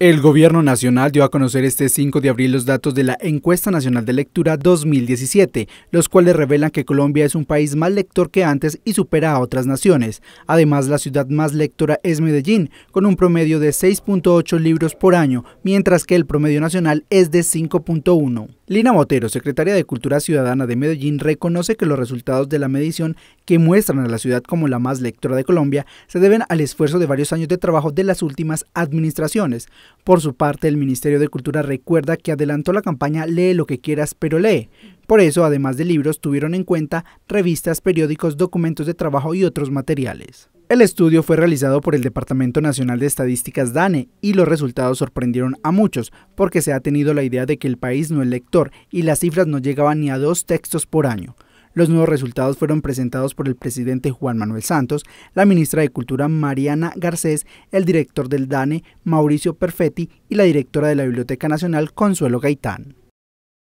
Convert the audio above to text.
El Gobierno Nacional dio a conocer este 5 de abril los datos de la Encuesta Nacional de Lectura 2017, los cuales revelan que Colombia es un país más lector que antes y supera a otras naciones. Además, la ciudad más lectora es Medellín, con un promedio de 6.8 libros por año, mientras que el promedio nacional es de 5.1. Lina Motero, secretaria de Cultura Ciudadana de Medellín, reconoce que los resultados de la medición que muestran a la ciudad como la más lectora de Colombia se deben al esfuerzo de varios años de trabajo de las últimas administraciones. Por su parte, el Ministerio de Cultura recuerda que adelantó la campaña Lee lo que quieras, pero lee. Por eso, además de libros, tuvieron en cuenta revistas, periódicos, documentos de trabajo y otros materiales. El estudio fue realizado por el Departamento Nacional de Estadísticas DANE y los resultados sorprendieron a muchos porque se ha tenido la idea de que el país no es lector y las cifras no llegaban ni a dos textos por año. Los nuevos resultados fueron presentados por el presidente Juan Manuel Santos, la ministra de Cultura Mariana Garcés, el director del DANE Mauricio Perfetti y la directora de la Biblioteca Nacional Consuelo Gaitán.